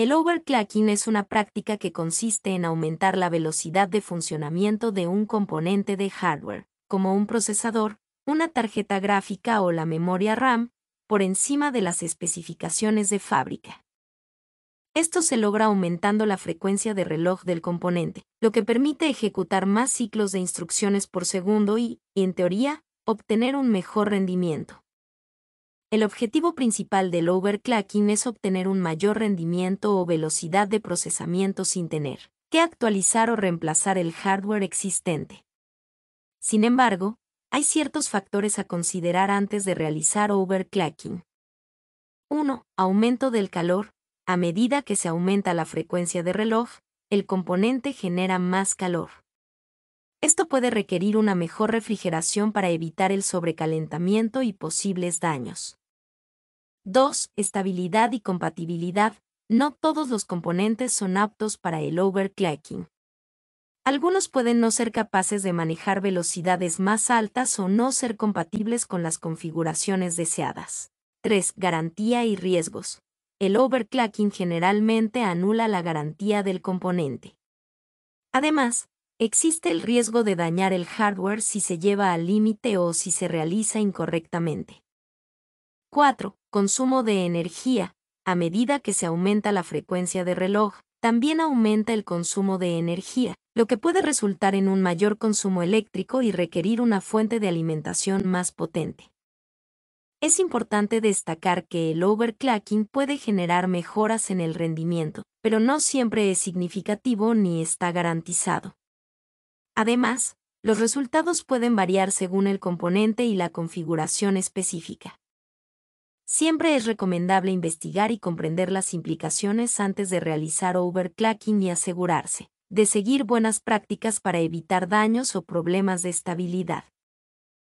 El overclocking es una práctica que consiste en aumentar la velocidad de funcionamiento de un componente de hardware, como un procesador, una tarjeta gráfica o la memoria RAM, por encima de las especificaciones de fábrica. Esto se logra aumentando la frecuencia de reloj del componente, lo que permite ejecutar más ciclos de instrucciones por segundo y, en teoría, obtener un mejor rendimiento. El objetivo principal del overclocking es obtener un mayor rendimiento o velocidad de procesamiento sin tener que actualizar o reemplazar el hardware existente. Sin embargo, hay ciertos factores a considerar antes de realizar overclocking. 1. Aumento del calor. A medida que se aumenta la frecuencia de reloj, el componente genera más calor. Esto puede requerir una mejor refrigeración para evitar el sobrecalentamiento y posibles daños. 2. Estabilidad y compatibilidad. No todos los componentes son aptos para el overclocking. Algunos pueden no ser capaces de manejar velocidades más altas o no ser compatibles con las configuraciones deseadas. 3. Garantía y riesgos. El overclocking generalmente anula la garantía del componente. Además, existe el riesgo de dañar el hardware si se lleva al límite o si se realiza incorrectamente. 4. Consumo de energía. A medida que se aumenta la frecuencia de reloj, también aumenta el consumo de energía, lo que puede resultar en un mayor consumo eléctrico y requerir una fuente de alimentación más potente. Es importante destacar que el overclocking puede generar mejoras en el rendimiento, pero no siempre es significativo ni está garantizado. Además, los resultados pueden variar según el componente y la configuración específica. Siempre es recomendable investigar y comprender las implicaciones antes de realizar overclacking y asegurarse de seguir buenas prácticas para evitar daños o problemas de estabilidad.